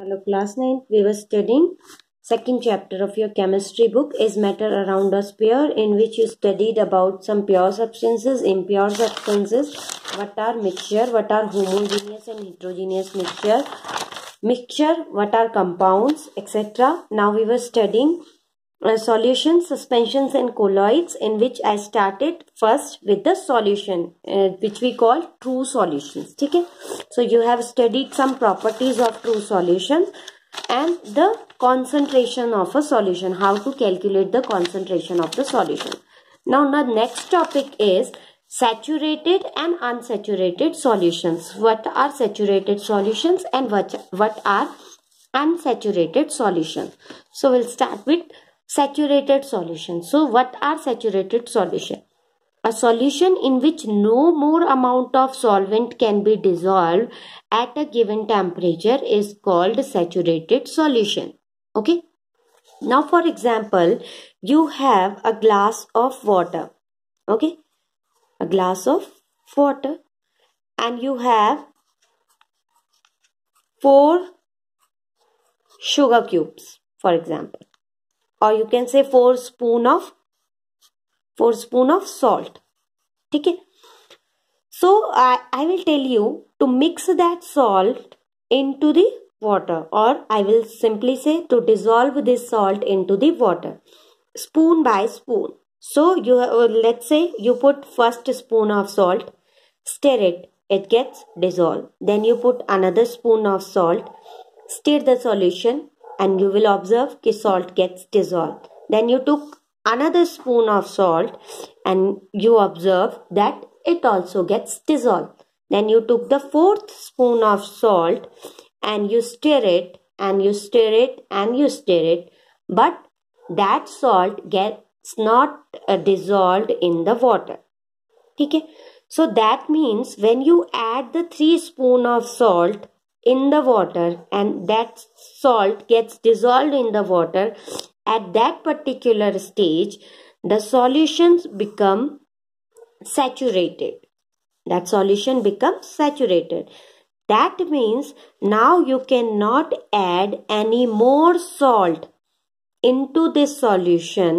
Hello class 9, we were studying second chapter of your chemistry book is matter around a sphere in which you studied about some pure substances, impure substances, what are mixture, what are homogeneous and heterogeneous mixture, mixture, what are compounds, etc. Now we were studying solutions, suspensions and colloids in which I started first with the solution uh, which we call true solutions. Okay? So you have studied some properties of true solutions and the concentration of a solution, how to calculate the concentration of the solution. Now the next topic is saturated and unsaturated solutions. What are saturated solutions and what, what are unsaturated solutions? So we'll start with saturated solution. So what are saturated solution? A solution in which no more amount of solvent can be dissolved at a given temperature is called saturated solution. Okay. Now for example, you have a glass of water. Okay. A glass of water and you have 4 sugar cubes for example. Or you can say four spoon of four spoon of salt, okay. so i i will tell you to mix that salt into the water or i will simply say to dissolve this salt into the water spoon by spoon so you uh, let's say you put first spoon of salt stir it it gets dissolved then you put another spoon of salt stir the solution and you will observe that salt gets dissolved. Then you took another spoon of salt and you observe that it also gets dissolved. Then you took the fourth spoon of salt and you stir it and you stir it and you stir it but that salt gets not uh, dissolved in the water. Okay. So that means when you add the 3 spoon of salt in the water and that salt gets dissolved in the water at that particular stage the solutions become saturated that solution becomes saturated that means now you cannot add any more salt into this solution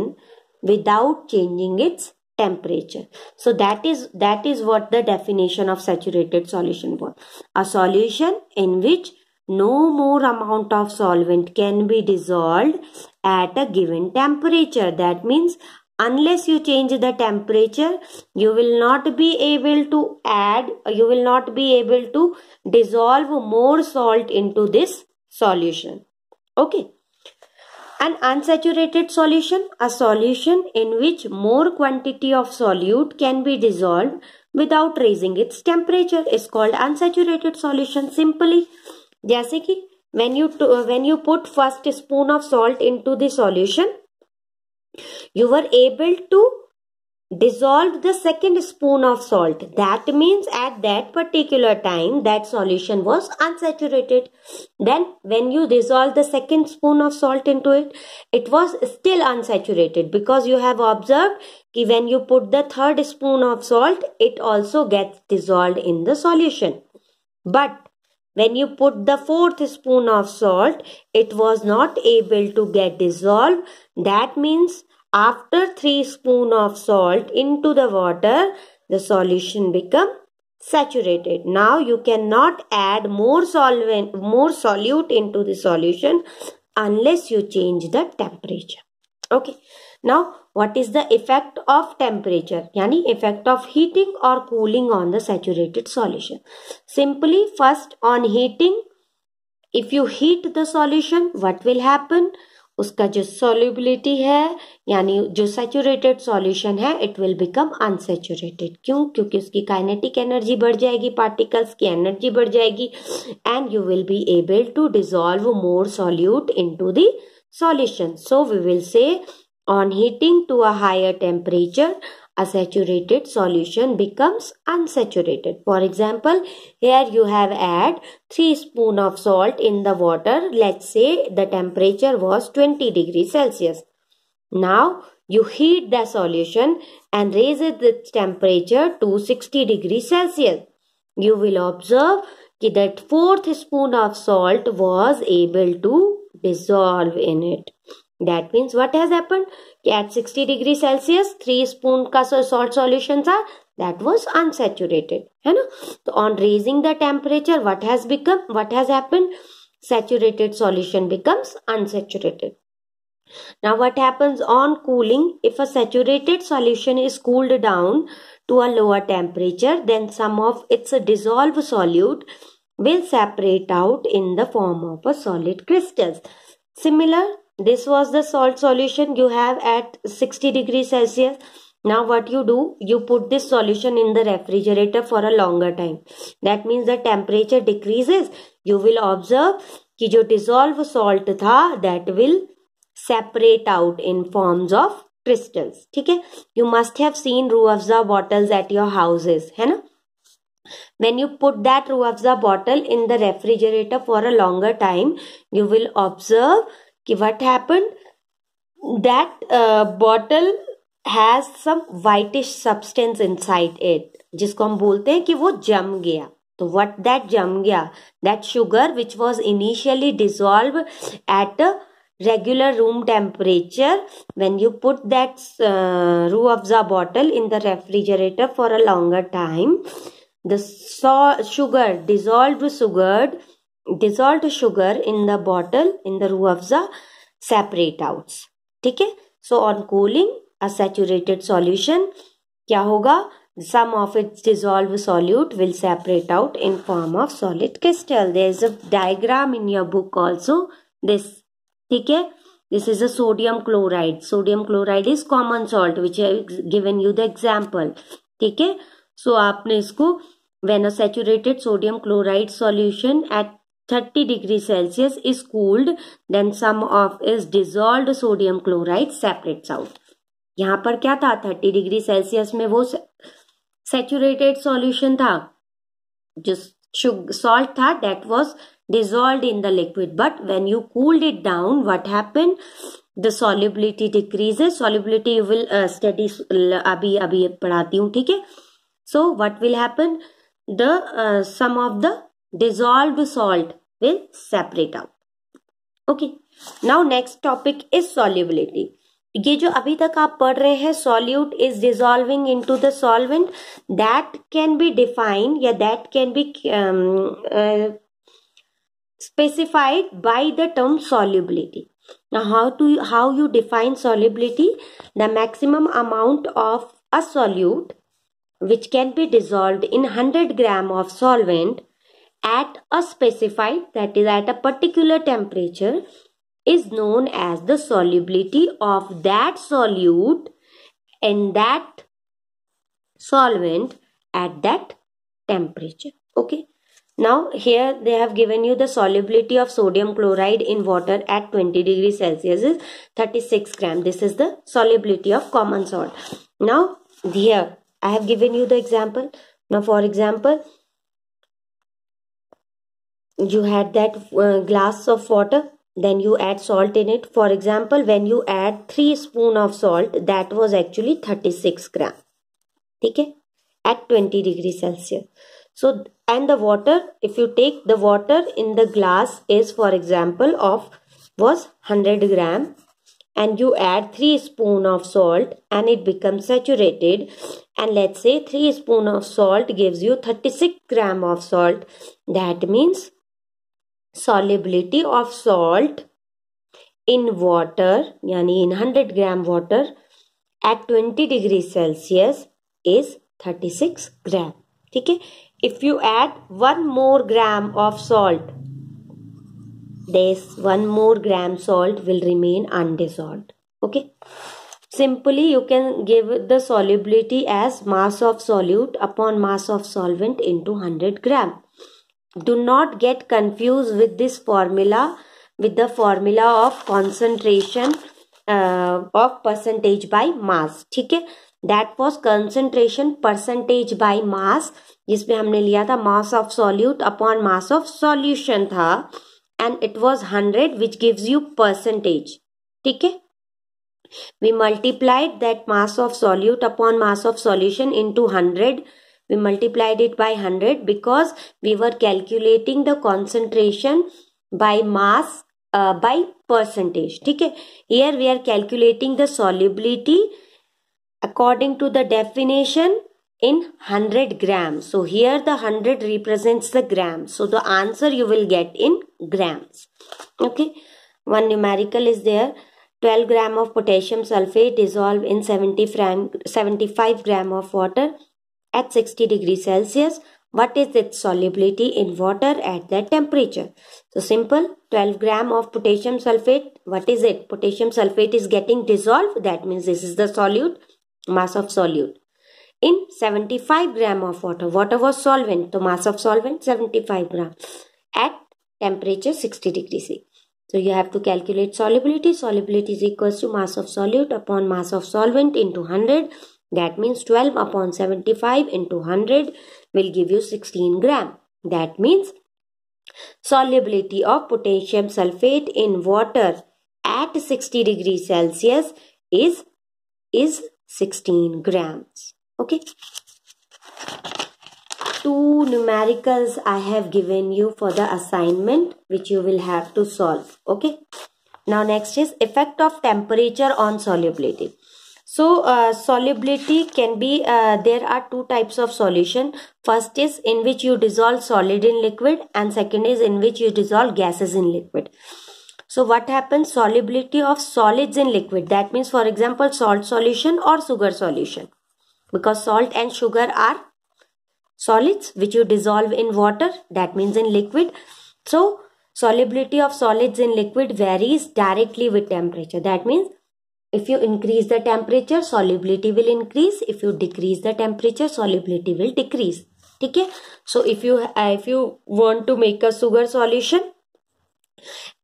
without changing its temperature so that is that is what the definition of saturated solution was a solution in which no more amount of solvent can be dissolved at a given temperature that means unless you change the temperature you will not be able to add you will not be able to dissolve more salt into this solution okay an unsaturated solution, a solution in which more quantity of solute can be dissolved without raising its temperature is called unsaturated solution simply. जैसे कि when you, when you put first spoon of salt into the solution, you were able to dissolved the second spoon of salt. That means at that particular time that solution was unsaturated. Then when you dissolve the second spoon of salt into it, it was still unsaturated because you have observed that when you put the third spoon of salt, it also gets dissolved in the solution. But when you put the fourth spoon of salt, it was not able to get dissolved. That means after 3 spoon of salt into the water, the solution become saturated. Now you cannot add more solvent, more solute into the solution unless you change the temperature. Okay. Now what is the effect of temperature? Yani effect of heating or cooling on the saturated solution. Simply first on heating, if you heat the solution, what will happen? उसका जो solubility है यानी जो saturated solution है it will become unsaturated क्यों क्योंकि उसकी kinetic energy बढ़ जाएगी पार्टिकल्स की एनर्जी बढ़ जाएगी and you will be able to dissolve more solute into the solution so we will say on heating to a higher temperature A saturated solution becomes unsaturated. For example, here you have add 3 spoon of salt in the water. Let's say the temperature was 20 degrees Celsius. Now you heat the solution and raise the temperature to 60 degrees Celsius. You will observe that fourth spoon of salt was able to dissolve in it. That means what has happened? At 60 degree Celsius, 3 spoon ka salt solutions are that was unsaturated. You know? So on raising the temperature, what has become? What has happened? Saturated solution becomes unsaturated. Now what happens on cooling? If a saturated solution is cooled down to a lower temperature, then some of its dissolved solute will separate out in the form of a solid crystals. Similar this was the salt solution you have at 60 degrees celsius now what you do you put this solution in the refrigerator for a longer time that means the temperature decreases you will observe कि जो dissolved salt था that will separate out in forms of crystals. You must have seen seen bottles at your houses, your houses है ना when you put that ruafza bottle in the refrigerator for a longer time you will observe कि what happen that bottle has some whitish substance inside it जिसको हम बोलते हैं कि वो जम गया तो वट दैट जम गया that sugar which was initially dissolve at a regular room temperature when you put that rue of the bottle in the refrigerator for a longer time the saw sugar dissolve sugared dissolved sugar in the bottle in the ruafza separate outs ठीक है so on cooling a saturated solution क्या होगा some of its dissolve solute will separate out in form of solid crystal there is a diagram in your book also this ठीक है this is a sodium chloride sodium chloride is common salt which i have given you the example ठीक है सो so, आपने इसको when a saturated sodium chloride solution at 30 degree Celsius is cooled, then sum of is dissolved sodium chloride separates out. यहाँ पर क्या था 30 degree Celsius में वो सेचुरेटेड सॉल्यूशन था जो सॉल्ट था that was dissolved in the liquid but when you cooled it down what happened the solubility decreases solubility you will uh, study uh, अभी अभी पढ़ाती हूँ ठीक है so what will happen the uh, sum of the dissolved salt will separate out. Okay, now next topic is solubility. ये जो you तक आप पढ़ रहे हैं solute is dissolving into the solvent that can be defined या that can be specified by the term solubility. Now, how to how you define solubility? The maximum amount of a solute which can be dissolved in 100 gram of solvent at a specified that is at a particular temperature is known as the solubility of that solute in that solvent at that temperature okay now here they have given you the solubility of sodium chloride in water at 20 degree celsius is 36 gram this is the solubility of common salt now here i have given you the example now for example you had that uh, glass of water then you add salt in it for example when you add 3 spoon of salt that was actually 36 gram okay at 20 degree celsius so and the water if you take the water in the glass is for example of was 100 gram and you add 3 spoon of salt and it becomes saturated and let's say 3 spoon of salt gives you 36 gram of salt that means solubility of salt in water यानी in 100 gram water at 20 degree Celsius is 36 gram Okay. if you add one more gram of salt this one more gram salt will remain undissolved okay simply you can give the solubility as mass of solute upon mass of solvent into 100 gram do not get confused with this formula with the formula of concentration uh, of percentage by mass ठीक है that was concentration percentage by mass जिसमें हमने लिया था mass of solute upon mass of solution था and it was 100 which gives you percentage ठीक है we multiplied that mass of solute upon mass of solution into 100 we multiplied it by 100 because we were calculating the concentration by mass uh, by percentage okay here we are calculating the solubility according to the definition in 100 grams so here the 100 represents the grams so the answer you will get in grams okay one numerical is there 12 gram of potassium sulfate dissolved in 70 75 gram of water at 60 degrees Celsius. What is its solubility in water at that temperature? So simple 12 gram of potassium sulfate. What is it? Potassium sulfate is getting dissolved. That means this is the solute, mass of solute. In 75 gram of water, water was solvent. So mass of solvent 75 gram at temperature 60 degrees C. So you have to calculate solubility. Solubility is equals to mass of solute upon mass of solvent into 100 that means 12 upon 75 into 100 will give you 16 gram. That means solubility of potassium sulfate in water at 60 degree Celsius is, is 16 grams. Okay. Two numericals I have given you for the assignment which you will have to solve. Okay. Now next is effect of temperature on solubility. So uh, solubility can be, uh, there are two types of solution. First is in which you dissolve solid in liquid and second is in which you dissolve gases in liquid. So what happens? Solubility of solids in liquid. That means for example salt solution or sugar solution. Because salt and sugar are solids which you dissolve in water. That means in liquid. So solubility of solids in liquid varies directly with temperature. That means if you increase the temperature, solubility will increase. If you decrease the temperature, solubility will decrease. Okay. So if you uh, if you want to make a sugar solution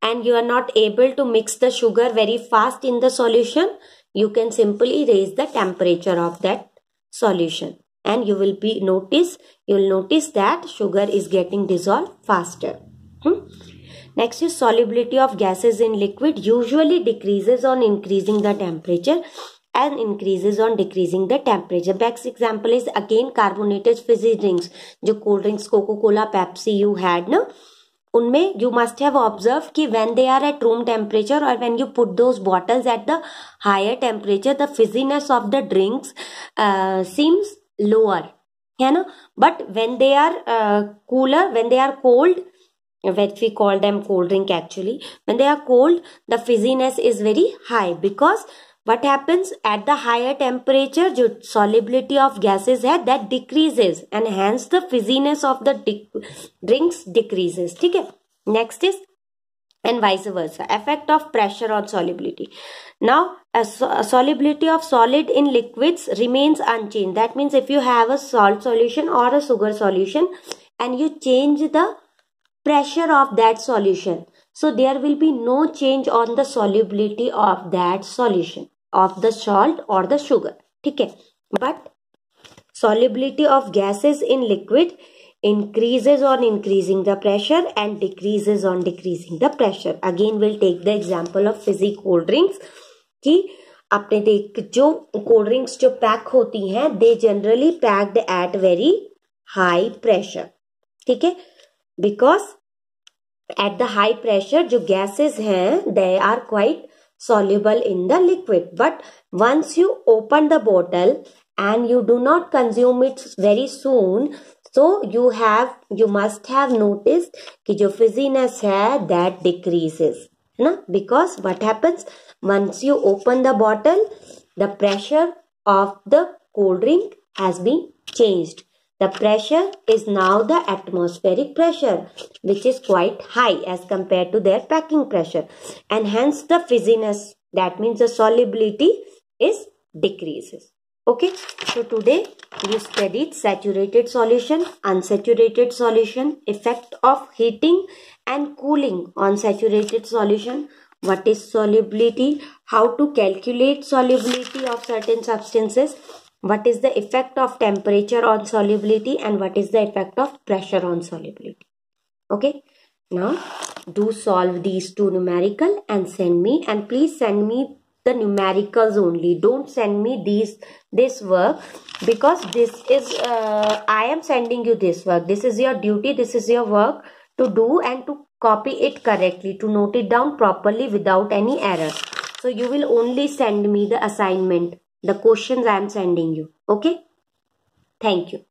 and you are not able to mix the sugar very fast in the solution, you can simply raise the temperature of that solution and you will be notice you will notice that sugar is getting dissolved faster. Hmm? Next is solubility of gases in liquid usually decreases on increasing the temperature and increases on decreasing the temperature. Next example is again carbonated fizzy drinks. जो cold drinks Coca-Cola, Pepsi you had ना उनमें you must have observe कि when they are at room temperature और when you put those bottles at the higher temperature the fizziness of the drinks seems lower है ना but when they are cooler when they are cold what we call them cold drink actually when they are cold the fizziness is very high because what happens at the higher temperature the solubility of gases hai that decreases and hence the fizziness of the drinks decreases Okay. next is and vice versa effect of pressure on solubility now so solubility of solid in liquids remains unchanged that means if you have a salt solution or a sugar solution and you change the pressure of that solution. So there will be no change on the solubility of that solution of the salt or the sugar. ठीक है but solubility of gases in liquid increases on increasing the pressure and decreases on decreasing the pressure. Again we'll take the example of fizzy cold drinks कि आपने देख जो cold drinks जो pack होती हैं they generally packed at very high pressure ठीक है because at the high pressure जो gases हैं they are quite soluble in the liquid but once you open the bottle and you do not consume it very soon so you have you must have noticed कि जो fizziness है that decreases है because what happens once you open the bottle the pressure of the cold drink has been changed the pressure is now the atmospheric pressure which is quite high as compared to their packing pressure and hence the fizziness that means the solubility is decreases. Okay, so today we studied saturated solution, unsaturated solution, effect of heating and cooling on saturated solution, what is solubility, how to calculate solubility of certain substances what is the effect of temperature on solubility and what is the effect of pressure on solubility okay now do solve these two numerical and send me and please send me the numericals only don't send me these this work because this is uh, i am sending you this work this is your duty this is your work to do and to copy it correctly to note it down properly without any error so you will only send me the assignment the questions I am sending you. Okay? Thank you.